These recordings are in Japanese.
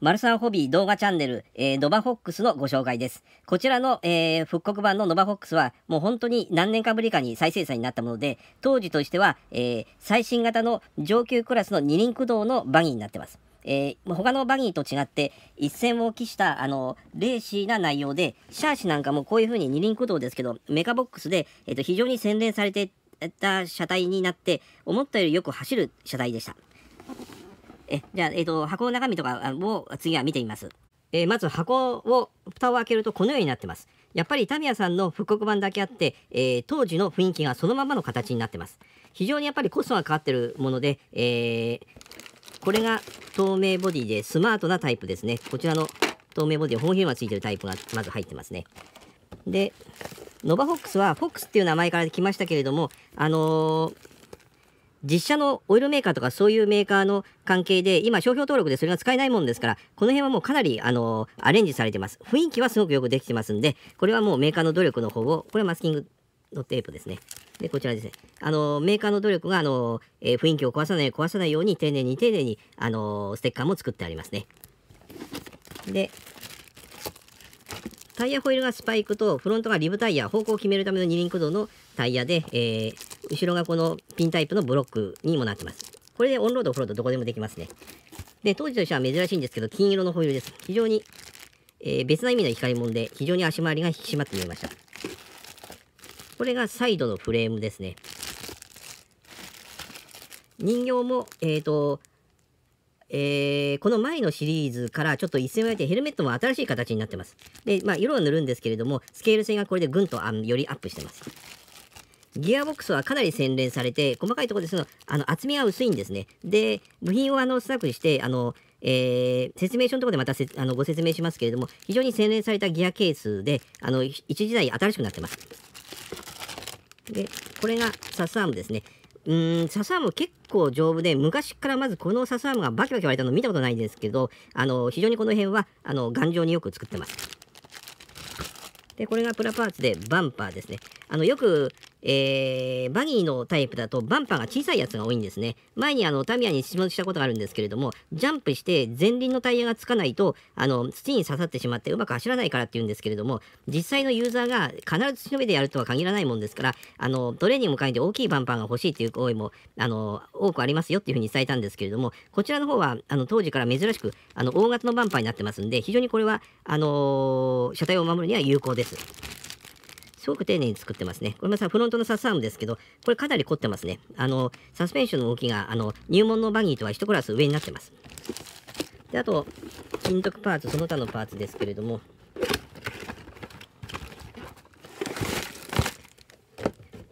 マルサンホビー動画チャンネル、えー、ノバフォックスのご紹介です。こちらの、えー、復刻版のノバフォックスは、もう本当に何年かぶりかに再生産になったもので、当時としては、えー、最新型の上級クラスの二輪駆動のバギーになってます。えー、他のバギーと違って一線を期したあのレーシーな内容でシャーシなんかもこういう風に二輪駆動ですけどメカボックスで、えーと、と非常に洗練されてた車体になって思ったよりよく走る車体でした。えじゃあ、えーと、箱の中身とかを次は見てみます。えー、まず箱を蓋を開けるとこのようになってます。やっぱりタミヤさんの復刻版だけあって、えー、当時の雰囲気がそのままの形になってます。非常にやっぱりコストがかかってるもので、えー、これが透明ボディでスマートなタイプですね。こちらの透明ボディ、本ルがついてるタイプがまず入ってますね。で、ノバフォックスはフォックスっていう名前から来ましたけれども、あのー実写のオイルメーカーとかそういうメーカーの関係で、今、商標登録でそれが使えないもんですから、この辺はもうかなり、あのアレンジされてます。雰囲気はすごくよくできてますんで、これはもうメーカーの努力の方を、これはマスキングのテープですね。で、こちらですね。あの、メーカーの努力が、あの、えー、雰囲気を壊さない、壊さないように、丁寧に丁寧に、あの、ステッカーも作ってありますね。で、タイヤホイールがスパイクと、フロントがリブタイヤ、方向を決めるための二輪駆動のタイヤで、えー、後ろがこのピンタイプのブロックにもなってます。これでオンロード、オフロードどこでもできますね。で、当時としては珍しいんですけど、金色のホイールです。非常に、えー、別な意味の光り物で、非常に足回りが引き締まって見えました。これがサイドのフレームですね。人形も、えっ、ー、と、えー、この前のシリーズからちょっと一線を焼いてヘルメットも新しい形になってます。で、まあ、色は塗るんですけれども、スケール性がこれでぐんとあよりアップしてます。ギアボックスはかなり洗練されて、細かいところですが、あの、厚みが薄いんですね。で、部品をあの、スナックして、あの、えー、説明書のところでまたせあのご説明しますけれども、非常に洗練されたギアケースで、あの、一時代新しくなってます。で、これがサスアームですね。うーん、サスアーム結構丈夫で、昔からまずこのサスアームがバキバキ割れたの見たことないんですけど、あの、非常にこの辺は、あの、頑丈によく作ってます。で、これがプラパーツでバンパーですね。あの、よく、えー、バギーのタイプだとバンパーが小さいやつが多いんですね。前にあのタミヤに質問したことがあるんですけれども、ジャンプして前輪のタイヤがつかないと、あの土に刺さってしまってうまく走らないからっていうんですけれども、実際のユーザーが必ず土の上でやるとは限らないもんですから、あのトレーニングも兼ねて大きいバンパーが欲しいという行為もあの多くありますよっていうふうに伝えたんですけれども、こちらの方はあの当時から珍しくあの大型のバンパーになってますんで、非常にこれはあのー、車体を守るには有効です。すごく丁寧に作ってますね。これもさ、フロントのサスアームですけど、これかなり凝ってますね。あの、サスペンションの動きが、あの、入門のバギーとは1クラス上になってます。で、あと、金属パーツ、その他のパーツですけれども、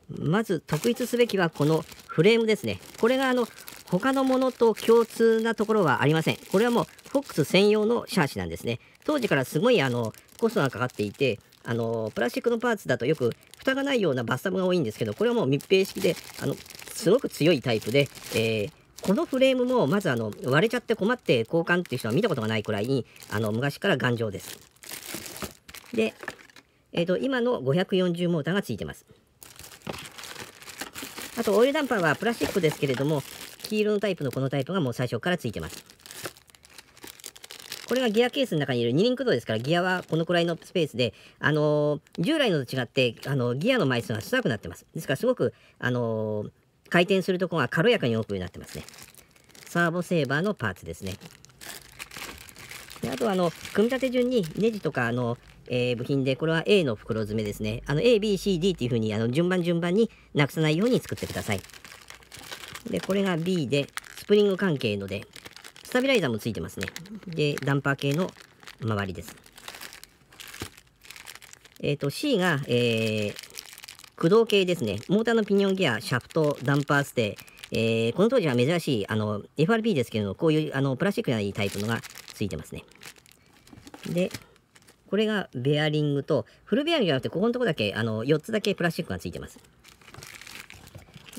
まず特筆すべきはこのフレームですね。これがあの、他のものと共通なところはありません。これはもう、フォックス専用のシャーシなんですね。当時からすごいあの、コストがかかっていて、あのプラスチックのパーツだとよく蓋がないようなバスタブが多いんですけどこれはもう密閉式であのすごく強いタイプで、えー、このフレームもまずあの割れちゃって困って交換っていう人は見たことがないくらいにあの昔から頑丈です。で、えーと、と今の540モーターがついてます。あとオイルダンパーはプラスチックですけれども黄色のタイプのこのタイプがもう最初からついてます。これがギアケースの中にいる二輪駆動ですから、ギアはこのくらいのスペースで、あのー、従来のと違って、あのー、ギアの枚数が少なくなってます。ですから、すごく、あのー、回転するところが軽やかに多くなってますね。サーボセーバーのパーツですね。であとあの、組み立て順にネジとか、あの、えー、部品で、これは A の袋詰めですね。あの、A、B、C、D っていうふうに、あの、順番順番になくさないように作ってください。で、これが B で、スプリング関係ので、タビライザーもついてますね。で、ダンパー系の周りです。えっ、ー、と、C が、えー、駆動系ですね。モーターのピニオンギア、シャフト、ダンパーステえー、この当時は珍しい、あの、FRP ですけれども、こういう、あの、プラスチックないタイプのがついてますね。で、これがベアリングと、フルベアリングじゃなくて、ここのとこだけ、あの、4つだけプラスチックがついてます。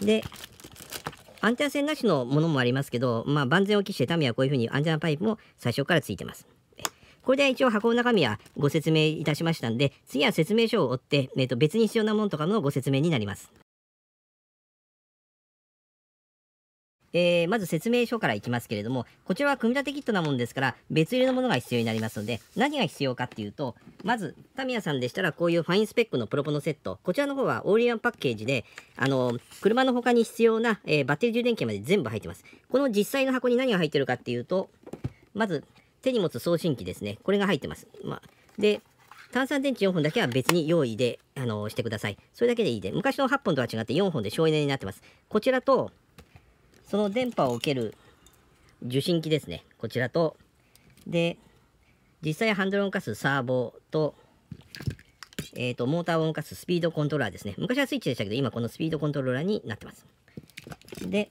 で、安全性なしのものもありますけど、まあ、万全を期してタミヤはこういうふうに安全なパイプも最初からついてます。これで一応箱の中身はご説明いたしましたんで、次は説明書を追って、えー、と別に必要なものとかのご説明になります。えー、まず説明書からいきますけれども、こちらは組み立てキットなもんですから、別入りのものが必要になりますので、何が必要かっていうと、まず、タミヤさんでしたら、こういうファインスペックのプロポのセット、こちらの方はオーリアンパッケージで、あの、車の他に必要な、えー、バッテリー充電器まで全部入ってます。この実際の箱に何が入ってるかっていうと、まず、手に持つ送信機ですね。これが入ってます。まあ、で、炭酸電池4本だけは別に用意で、あのしてください。それだけでいいで、昔の8本とは違って4本で省エネになってます。こちらと、その電波を受ける受信機ですね。こちらと、で、実際ハンドルを動かすサーボと、えっ、ー、と、モーターを動かすスピードコントローラーですね。昔はスイッチでしたけど、今このスピードコントローラーになってます。で、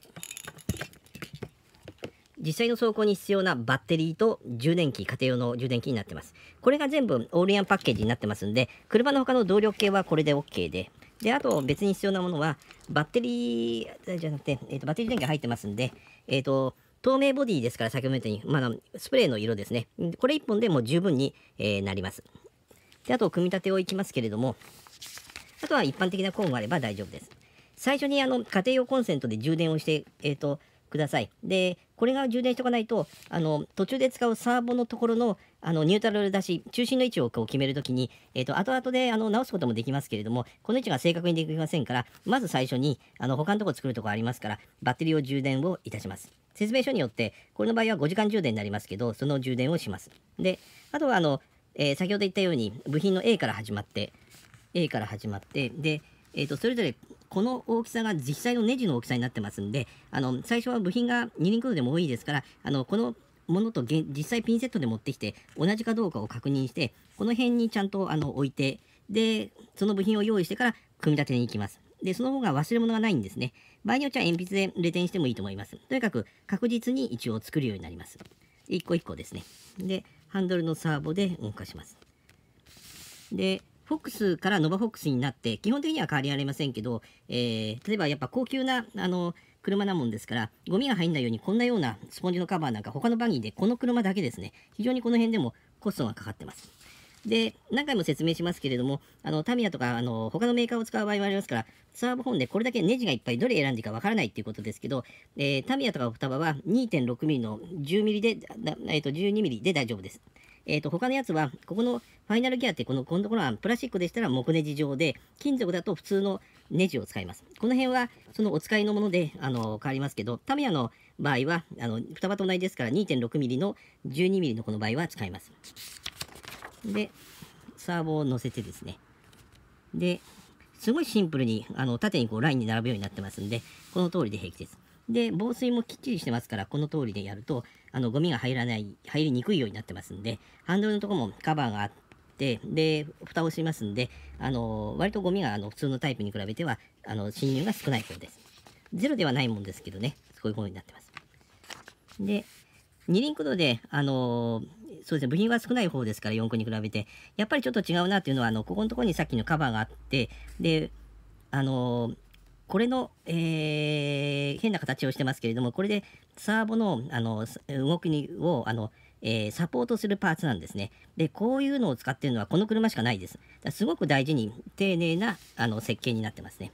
実際の走行に必要なバッテリーと充電器、家庭用の充電器になってます。これが全部オールインパッケージになってますんで、車の他の動力系はこれで OK で、で、あと別に必要なものは、バッテリーじゃなくて、えー、とバッテリー電源入ってますんで、えっ、ー、と、透明ボディですから、先ほど言ったように、まあ、スプレーの色ですね。これ1本でもう十分に、えー、なります。で、あと、組み立てをいきますけれども、あとは一般的なコーンがあれば大丈夫です。最初にあの家庭用コンセントで充電をして、えーとください。で、これが充電しておかないとあの途中で使うサーボのところのあのニュートラル出し中心の位置をこう決めるときに、えーと、後々であの直すこともできますけれどもこの位置が正確にできませんからまず最初にあの他のところ作るところありますからバッテリーを充電をいたします説明書によってこれの場合は5時間充電になりますけどその充電をしますであとはあの、えー、先ほど言ったように部品の A から始まって A から始まってで、えーとそれぞれこの大きさが実際のネジの大きさになってますんで、あの、最初は部品が2輪コーでも多いですから、あの、このものと実際ピンセットで持ってきて、同じかどうかを確認して、この辺にちゃんとあの置いて、で、その部品を用意してから組み立てに行きます。で、その方が忘れ物がないんですね。場合によっちゃ鉛筆でレ点してもいいと思います。とにかく確実に一応作るようになります。一個一個ですね。で、ハンドルのサーボで動かします。で、フォックスからノバフォックスになって、基本的には変わりありませんけど、えー、例えばやっぱ高級な、あの、車なもんですから、ゴミが入んないようにこんなようなスポンジのカバーなんか他のバギーでこの車だけですね、非常にこの辺でもコストがかかってます。で、何回も説明しますけれども、あの、タミヤとか、あの、他のメーカーを使う場合もありますから、サーブ本でこれだけネジがいっぱいどれ選んでいいかわからないっていうことですけど、えー、タミヤとかオフタバは2.6 m m の10 m m で、えっ、ー、と、12 m m で大丈夫です。えっ、ー、と、他のやつは、ここのファイナルギアって、この、このところはプラスチックでしたら木ネジ状で、金属だと普通のネジを使います。この辺は、そのお使いのもので、あの、変わりますけど、タミヤの場合は、あの、双葉と同じですから、2.6ミリの12ミリのこの場合は使います。で、サーボを乗せてですね。で、すごいシンプルに、あの、縦にこうラインに並ぶようになってますんで、この通りで平気です。で、防水もきっちりしてますから、この通りでやると、あのゴミが入らない、入りにくいようになってますんで、ハンドルのとこもカバーがあって、で、蓋をしますんで、あの、割とゴミがあの普通のタイプに比べては、あの、侵入が少ない方です。ゼロではないもんですけどね、こういう方になってます。で、二輪駆動で、あのー、そうですね、部品は少ない方ですから、四駆に比べて、やっぱりちょっと違うなっていうのは、あの、ここのところにさっきのカバーがあって、で、あのー、これの、えー、変な形をしてますけれども、これでサーボのあの動きにをあの、えー、サポートするパーツなんですね。で、こういうのを使ってるのはこの車しかないです。すごく大事に丁寧なあの設計になってますね。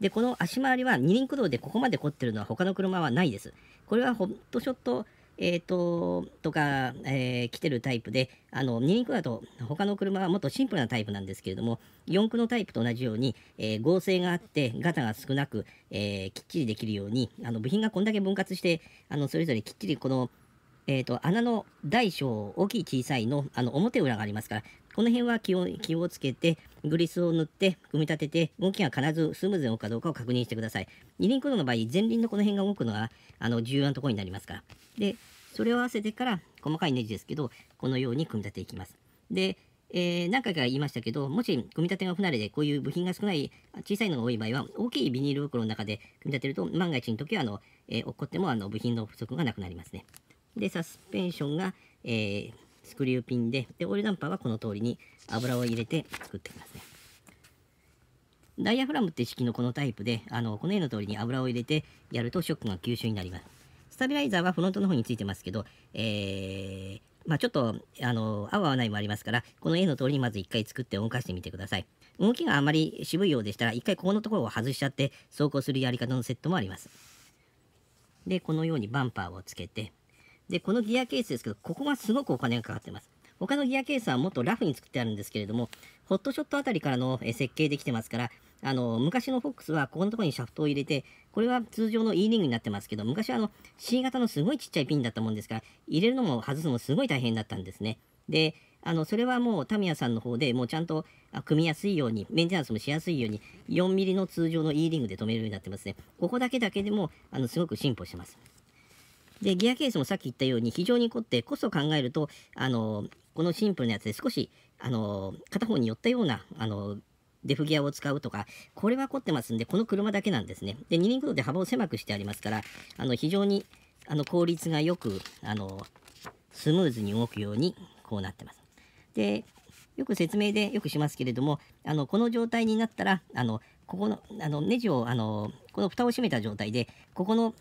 で、この足回りは二輪駆動でここまで凝ってるのは他の車はないです。これはホットショットえーと、とか、えー、来てるタイプで、あの2輪駆だと他の車はもっとシンプルなタイプなんですけれども、四駆のタイプと同じように、えー、合成があって、ガタが少なく、えー、きっちりできるように、あの部品がこんだけ分割して、あのそれぞれきっちりこの、えー、と、穴の大小、大きい小さいの、あの、表裏がありますから、この辺は気を気をつけて、グリスを塗って、組み立てて、動きが必ずスムーズに動くかどうかを確認してください。二輪駆動の場合、前輪のこの辺が動くのが、あの、重要なところになりますから。で、それを合わせてから、細かいネジですけど、このように組み立てていきます。で、えー、何回か言いましたけど、もし組み立てが不慣れで、こういう部品が少ない、小さいのが多い場合は、大きいビニール袋の中で組み立てると、万が一の時は、あの、えー、落っこっても、あの、部品の不足がなくなりますね。で、サスペンションが、えー、スクリューピンで、で、オイルダンパーはこの通りに油を入れて作っていきますね。ダイヤフラムって式のこのタイプで、あの、この絵の通りに油を入れてやるとショックが吸収になります。スタビライザーはフロントの方についてますけど、えー、まあ、ちょっと、あの、合う合わないもありますから、この絵の通りにまず1回作って動かしてみてください。動きがあまり渋いようでしたら、1回ここのところを外しちゃって走行するやり方のセットもあります。で、このようにバンパーをつけて、で、このギアケースですけど、ここがすごくお金がかかってます。他のギアケースはもっとラフに作ってあるんですけれども、ホットショットあたりからの設計できてますから、あの、昔のフォックスはここのところにシャフトを入れて、これは通常の E リングになってますけど、昔はあの C 型のすごいちっちゃいピンだったもんですから、入れるのも外すのもすごい大変だったんですね。で、あの、それはもうタミヤさんの方でもうちゃんと組みやすいように、メンテナンスもしやすいように、4 m m の通常の E リングで止めるようになってますね。ここだけだけでも、あの、すごく進歩してます。で、ギアケースもさっき言ったように、非常に凝ってこそ考えると、あの、このシンプルなやつで少し、あの、片方に寄ったような、あの、デフギアを使うとか、これは凝ってますんで、この車だけなんですね。で、二輪駆動で幅を狭くしてありますから、あの、非常に、あの、効率がよく、あの、スムーズに動くように、こうなってます。で、よく説明でよくしますけれども、あの、この状態になったら、あの、ここの、あの、ネジを、あの、この蓋を閉めた状態で、ここの、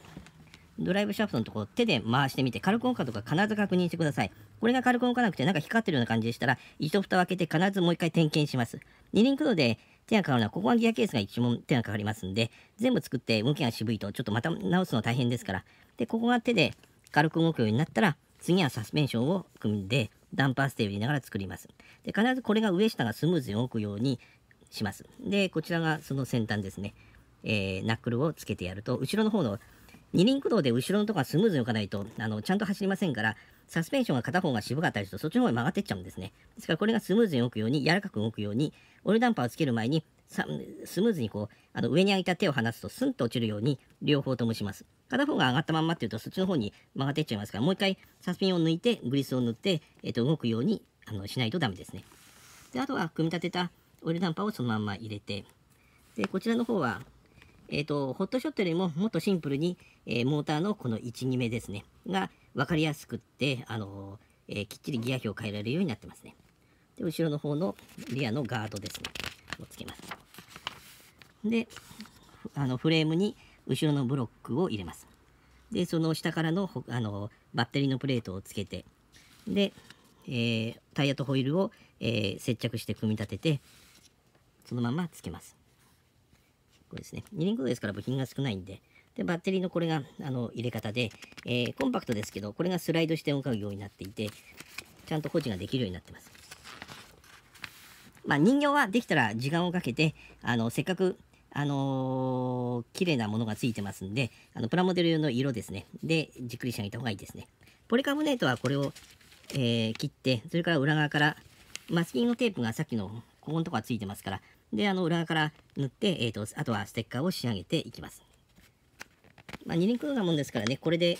ドライブシャフトのところ手で回してみて、軽く動くかどうか必ず確認してください。これが軽く動かなくて、なんか光ってるような感じでしたら、一蓋を開けて必ずもう一回点検します。二輪駆動で手がかかるのは、ここがギアケースが一問手がかかりますんで、全部作って動きが渋いと、ちょっとまた直すの大変ですから。で、ここが手で軽く動くようになったら、次はサスペンションを組んで、ダンパーステーを入れながら作ります。で、必ずこれが上下がスムーズに動くようにします。で、こちらがその先端ですね。えー、ナックルをつけてやると、後ろの方の二輪駆動で後ろのとこがスムーズに置かないと、あの、ちゃんと走りませんから、サスペンションが片方が渋かったりすると、そっちの方に曲がってっちゃうんですね。ですから、これがスムーズに動くように、柔らかく動くように、オイルダンパーをつける前に、スムーズにこう、あの上に開いた手を離すと、スンと落ちるように、両方ともします。片方が上がったまんまっていうと、そっちの方に曲がってっちゃいますから、もう一回、サスペンを抜いて、グリスを塗って、えっ、と、動くようにあのしないとダメですね。で、あとは、組み立てたオイルダンパーをそのまんま入れて、で、こちらの方は、えっ、ー、と、ホットショットよりももっとシンプルに、えー、モーターのこの1、2目ですね、が分かりやすくって、あのー、えきっちりギア表を変えられるようになってますね。で、後ろの方のリアのガードですね、をつけます。で、あのフレームに後ろのブロックを入れます。で、その下からのあのバッテリーのプレートをつけて、で、えー、タイヤとホイールを、えー、接着して組み立てて、そのままつけます。これですね。2年後ですから部品が少ないんで、で、バッテリーのこれがあの入れ方で、えー、コンパクトですけど、これがスライドして動かうようになっていて、ちゃんと保持ができるようになってます。まあ、人形はできたら時間をかけて、あの、せっかく、あのー、綺麗なものがついてますんで、あの、プラモデル用の色ですね。で、じっくりしてあげた方がいいですね。ポリカムネートはこれを、えー、切って、それから裏側から、マスキングテープがさっきのここのとこはついてますから、で、あの、裏側から塗って、えっ、ー、と、あとはステッカーを仕上げていきます。まあ、二輪空なもんですからね、これで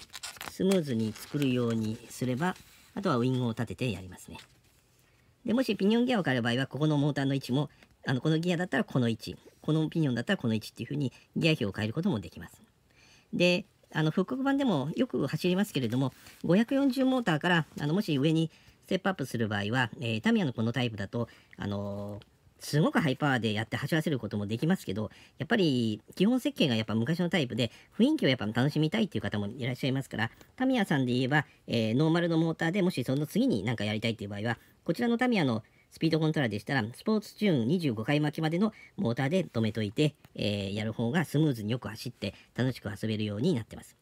スムーズに作るようにすれば、あとはウィングを立ててやりますね。で、もしピニョンギアを変える場合は、ここのモーターの位置も、あの、このギアだったらこの位置、このピニョンだったらこの位置っていうふうにギア比を変えることもできます。で、あの、復刻版でもよく走りますけれども、540モーターから、あの、もし上にステップアップする場合は、えー、タミヤのこのタイプだと、あのーすごくハイパワーでやって走らせることもできますけど、やっぱり基本設計がやっぱ昔のタイプで、雰囲気をやっぱ楽しみたいっていう方もいらっしゃいますから、タミヤさんで言えば、えー、ノーマルのモーターでもしその次になんかやりたいっていう場合は、こちらのタミヤのスピードコントラでしたら、スポーツチューン25回巻きまでのモーターで止めといて、えー、やる方がスムーズによく走って楽しく遊べるようになってます。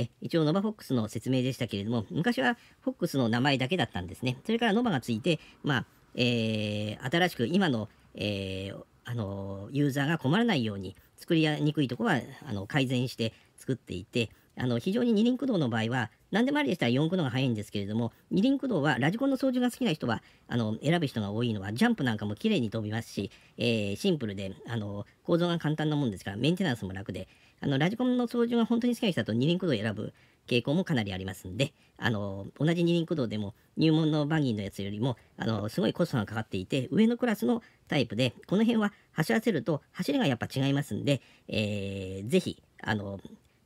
え一応、ノバフォックスの説明でしたけれども、昔はフォックスの名前だけだったんですね。それからノバがついて、まあ、えー、新しく今の、えー、あのユーザーが困らないように作りにくいとこはあの改善して作っていてあの非常に二輪駆動の場合は何でもありでしたら4駆動が早いんですけれども二輪駆動はラジコンの操縦が好きな人はあの選ぶ人が多いのはジャンプなんかも綺麗に飛びますし、えー、シンプルであの構造が簡単なもんですからメンテナンスも楽であのラジコンの操縦が本当に好きな人だと二輪駆動を選ぶ傾向もかなりありますんで、あの、同じ二輪駆動でも入門のバギーのやつよりも、あの、すごいコストがかかっていて、上のクラスのタイプで、この辺は走らせると走りがやっぱ違いますんで、えー、ぜひ、あの、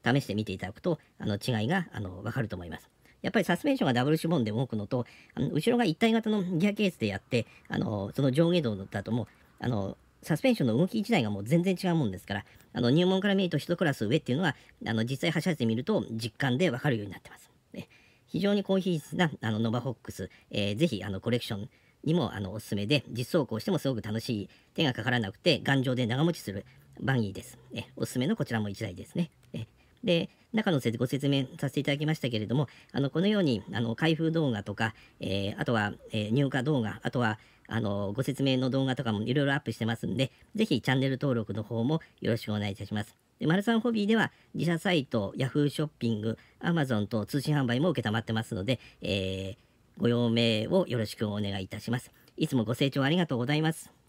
試してみていただくと、あの、違いが、あの、わかると思います。やっぱりサスペンションがダブルシボンで動くのと、あの後ろが一体型のギアケースでやって、あのその上下動だともあのサスペンションの動き自体がもう全然違うもんですから、あの入門から見ると1クラス上っていうのは、あの実際走らせてみると実感でわかるようになってます。ね、非常に高品質なあのノバホックス、えー、ぜひあのコレクションにもあのおすすめで、実走行してもすごく楽しい、手がかからなくて頑丈で長持ちするバンギーです。えおすすめのこちらも1台ですね。えで、中のご説明させていただきましたけれども、あのこのようにあの開封動画とか、えー、あとは、えー、入荷動画、あとは、あの、ご説明の動画とかもいろいろアップしてますんで、ぜひチャンネル登録の方もよろしくお願いいたします。で、マルサンホビーでは自社サイト、Yahoo ショッピング、Amazon と通信販売も受けたまってますので、えー、ご用命をよろしくお願いいたします。いつもご清聴ありがとうございます。